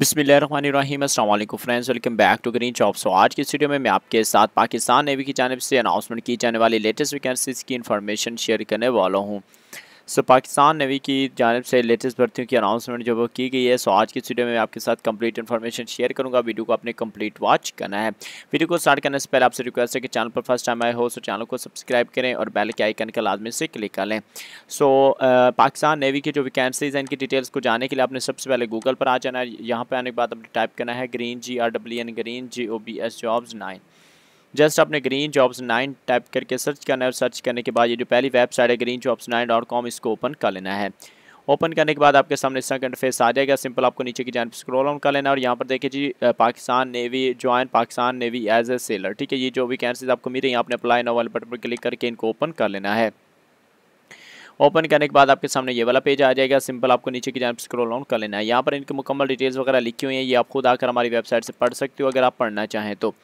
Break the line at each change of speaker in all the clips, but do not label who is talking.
बिसमीम अल्लाम friends welcome back to Green Chop so आज की स्टूडियो में मैं आपके साथ पाकिस्तान नेवी की जानब से अनाउंसमेंट की जाने वाली लेटेस्ट वैकेंसीज की इन्फॉर्मेशन शेयर करने वाला हूँ सो पाकिस्तान नेवी की जानब से लेटेस्ट भर्तियों की अनाउंसमेंट जो वो की गई है सो आज की वीडियो में आपके साथ कंप्लीट इन्फॉर्मेशन शेयर करूंगा वीडियो को आपने कंप्लीट वॉच करना है वीडियो को स्टार्ट करने से पहले आपसे रिक्वेस्ट है कि चैनल पर फर्स्ट टाइम आए हो सो चैनल को सब्सक्राइब करें और बेल के आइकन का लाजमी से क्लिक कर लें सो पाकिस्तान नेवी की जो वैकेंसीज हैं इनकी डिटेल्स को जानने के लिए आपने सबसे पहले गूगल पर आ जाना है यहाँ पर आने के बाद आपने टाइप करना है green G R W N green G O B S jobs nine just आपने ग्रीन जॉब्स नाइन टाइप करके सर्च करना है और सर्च करने के बाद ये जो पहली वेबसाइट है green jobs nine dot com इसको ओपन कर लेना है ओपन करने के बाद आपके सामने इस तरह का इंटरफेस आ जाएगा सिंपल आपको नीचे की जान स्क्रॉल ऑन कर लेना और यहाँ पर देखिए जी Pakistan navy join Pakistan navy as a sailor ठीक है ये जो भी कैंसिल आपको मिल रही है आपने अप्लाई नोवल बटन पर क्लिक करके इनको ओपन कर लेना है ओपन करने के बाद आपके सामने ये वाला पेज आ जाएगा सिंपल आपको नीचे की जानब स्क्रॉल ऑन कर लेना है यहाँ पर इनकी मुकम्मल डिटेल्स वगैरह लिखी हुई हैं ये आप खुद आकर हमारी वेबसाइट से पढ़ सकते हो अगर आप पढ़ना चाहें तो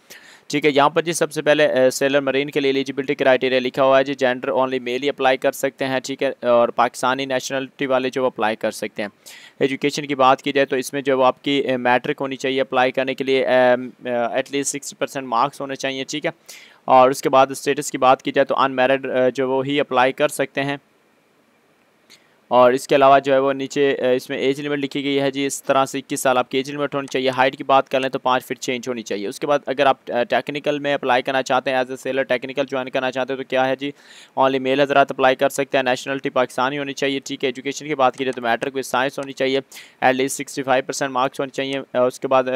ठीक है यहाँ पर जी सबसे पहले सेलर मरीन के लिए एलिजिबिलिटी क्राइटेरिया लिखा हुआ है जी जेंडर ओनली मेल ही अप्लाई कर सकते हैं ठीक है और पाकिस्तानी नेशनलिटी वाले जो अप्लाई कर सकते हैं एजुकेशन की बात की जाए तो इसमें जो आपकी मैट्रिक होनी चाहिए अप्लाई करने के लिए एटलीस्ट सिक्सटी परसेंट मार्क्स होने चाहिए ठीक है और उसके बाद स्टेटस की बात की जाए तो अनमेरिड जो वो ही अप्लाई कर सकते हैं और इसके अलावा जो है वो नीचे इसमें एज लिमिट लिखी गई है जी इस तरह से इक्कीस साल आपकी एज लिमिट होनी चाहिए हाइट की बात कर लें तो पाँच फीट छः इंच होनी चाहिए उसके बाद अगर आप टेक्निकल में अप्लाई करना चाहते हैं as a sailor technical join करना चाहते हैं तो क्या है जी ऑनली मेल हजरात अप्लाई कर सकते हैं नेशनलिटी पाकिस्तानी होनी चाहिए ठीक है एजुकेशन की बात की जाए तो मैट्रिक विद साइंस होनी चाहिए at least sixty five percent marks होने चाहिए उसके बाद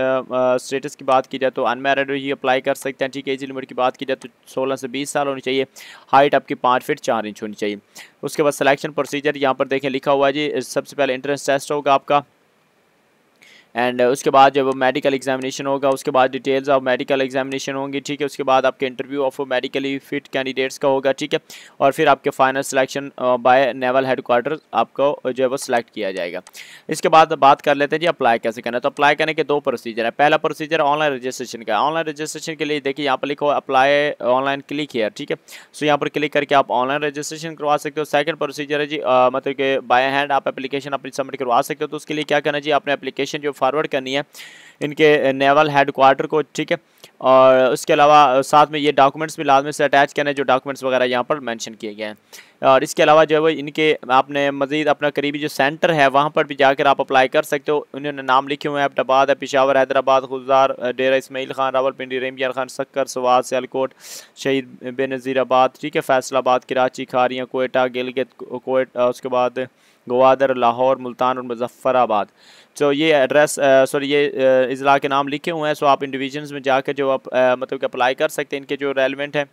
स्टेटस की बात की जाए तो अनमेरिड ही अप्लाई कर सकते हैं ठीक है एज लिमिट की बात की जाए तो सोलह से बीस साल होनी चाहिए हाइट आपकी पाँच फिट चार इंच होनी चाहिए उसके बाद सिलेक्शन प्रोसीजर यहाँ पर देखें देखें लिखा हुआ है जी सबसे पहले एंट्रेंस टेस्ट होगा आपका एंड uh, उसके बाद जब मेडिकल एग्जामिनेशन होगा उसके बाद डिटेल्स ऑफ मेडिकल एग्जामिनेशन होंगी ठीक है उसके बाद आपके interview of medically fit candidates का होगा ठीक है और फिर आपके final selection by naval headquarter आपको जो है वो सिलेक्ट किया जाएगा इसके बाद बात कर लेते हैं जी अप्लाई कैसे करना है तो अप्लाई करने के दो प्रोसीजर है पहला प्रोसीजर ऑनलाइन रजिस्ट्रेशन का ऑनलाइन रजिस्ट्रेशन के लिए देखिए यहाँ पर लिखो अप्लाई ऑनलाइन क्लिक है ठीक है सो यहाँ पर क्लिक करके आप ऑनलाइन रजिस्ट्रेशन करवा सकते हो सेकेंड प्रोसीजर है जी uh, मतलब कि बाय हैंड आप एप्लीकेशन अपनी सबमिट करवा सकते हो तो उसके लिए क्या करना चाहिए आपने अपलीकेशन जो फॉरवर्ड करनी है इनके नेवल हेड क्वार्टर को ठीक है और उसके अलावा साथ में ये डॉक्यूमेंट्स भी लाजमी से अटैच करने जो डॉक्यूमेंट्स वगैरह यहाँ पर मेंशन किए गए हैं और इसके अलावा जो है वो इनके आपने मजीद अपना करीबी जो सेंटर है वहाँ पर भी जाकर आप अप्लाई कर सकते हो उन्होंने नाम लिखे हुए हैं अबाबाद है पिशावर हैदराबाद गुजार डेरा इसमाइल खान रावलपिंडी रेमयान खान सक्कर सवाद सियालकोट शहीद बेनज़ीराबाद ठीक है फैसलाबाद कराची खारियाँ कोयटा गिलगित कोयटा उसके बाद गवादर लाहौर मुल्तान और मुजफ्फराबाद तो ये एड्रेस सॉरी uh, ये uh, इज़ला के नाम लिखे हुए हैं सो आप इंडिविजन्स में जाकर जो आप uh, मतलब कि अप्लाई कर सकते हैं इनके जो रेलिवेंट हैं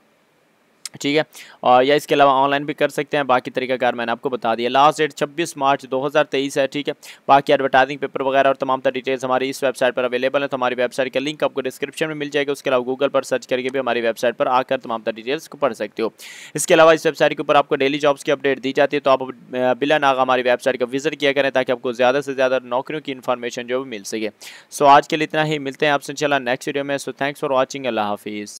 ठीक है और या इसके अलावा ऑनलाइन भी कर सकते हैं बाकी तरीकाकार मैंने आपको बता दिया लास्ट डेट 26 मार्च 2023 है ठीक है बाकी एडवर्टाइजिंग पेपर वगैरह और तमाम तरह डिटेल्स हमारी इस वेबसाइट पर अवेलेबल है तो हमारी वेबसाइट का लिंक आपको डिस्क्रिप्शन में मिल जाएगा उसके अलावा गूगल पर सर्च करके भी हमारी वेबसाइट पर आकर तमाम तरह डिटेल्स को पढ़ सकते हो इसके अलावा इस वेबसाइट के ऊपर आपको डेली जॉब्स की अपडेट दी जाती है तो आप बिला नाग हमारी वेबसाइट का विजिट किया करें ताकि आपको ज़्यादा से ज़्यादा नौकरियों की इन्फॉर्मेशन जो मिल सके सो आज के लिए इतना ही मिलते हैं आपसे इंशाल्लाह नेक्स्ट वीडियो में सो थैंक्स फॉर वॉचिंग अल्लाह हाफिज़